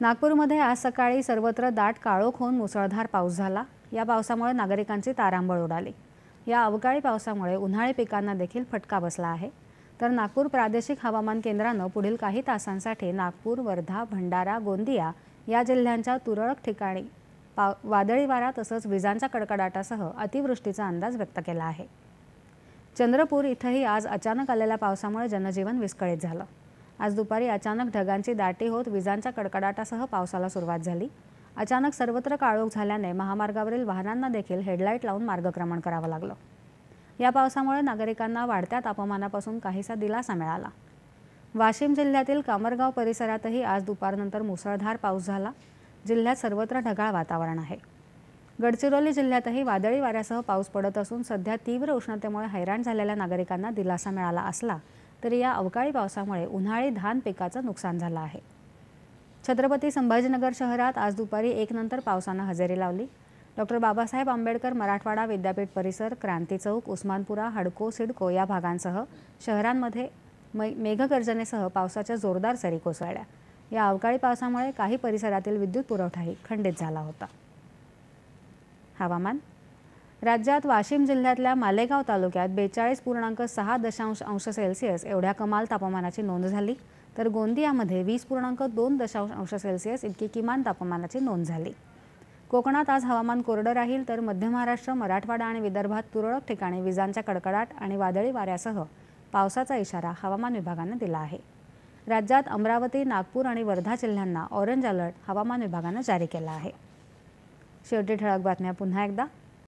नागपूरमध्ये आज सकाळी सर्वत्र दाट काळोख होऊन मुसळधार पाऊस झाला या पावसामुळे नागरिकांची तारांबळ उडाली या अवकाळी पावसामुळे उन्हाळी पिकांना देखील फटका बसला आहे तर नागपूर प्रादेशिक हवामान केंद्रानं पुढील काही तासांसाठी नागपूर वर्धा भंडारा गोंदिया या जिल्ह्यांच्या तुरळक ठिकाणी पा वादळी वारा तसंच विजांच्या कडकडाटासह अतिवृष्टीचा अंदाज व्यक्त केला आहे चंद्रपूर इथंही आज अचानक आलेल्या पावसामुळे जनजीवन विस्कळीत झालं आज दुपारी अचानक ढगांची दाटी होत विजांच्या कडकडाटासह पावसाला सुरुवात झाली अचानक सर्वत्र काळोख झाल्याने महामार्गावरील वाहनांना देखील हेडलाईट लावून मार्गक्रमण करावं लागलं या पावसामुळे नागरिकांना वाढत्या तापमानापासून काहीसा दिलासा मिळाला वाशिम जिल्ह्यातील कामरगाव परिसरातही आज दुपारनंतर मुसळधार पाऊस झाला जिल्ह्यात सर्वत्र ढगाळ वातावरण आहे गडचिरोली जिल्ह्यातही वादळी वाऱ्यासह पाऊस पडत असून सध्या तीव्र उष्णतेमुळे हैराण झालेल्या नागरिकांना दिलासा मिळाला असला तरी या अवकाळी पावसामुळे उन्हाळी धान पिकाचं नुकसान झालं आहे छत्रपती संभाजीनगर शहरात आज दुपारी एक नंतर पावसानं हजेरी लावली डॉक्टर बाबासाहेब आंबेडकर मराठवाडा विद्यापीठ परिसर क्रांती चौक उस्मानपुरा हडको सिडको या भागांसह शहरांमध्ये मेघगर्जनेसह पावसाच्या जोरदार सरी कोसळल्या या अवकाळी पावसामुळे काही परिसरातील विद्युत पुरवठाही खंडित झाला होता हवामान राज्यात वाशिम जिल्ह्यातल्या मालेगाव तालुक्यात बेचाळीस पूर्णांक सहा दशांश अंश सेल्सिअस एवढ्या कमाल तापमानाची नोंद झाली तर गोंदियामध्ये वीस पूर्णांक दोन दशांश अंश सेल्सिअस इतकी किमान तापमानाची नोंद झाली कोकणात आज हवामान कोरडं राहील तर मध्य महाराष्ट्र मराठवाडा आणि विदर्भात तुरळक ठिकाणी विजांच्या कडकडाट आणि वादळी वाऱ्यासह पावसाचा इशारा हवामान विभागानं दिला आहे राज्यात अमरावती नागपूर आणि वर्धा जिल्ह्यांना ऑरेंज अलर्ट हवामान विभागानं जारी केला आहे शेवटी ठळक बातम्या पुन्हा एकदा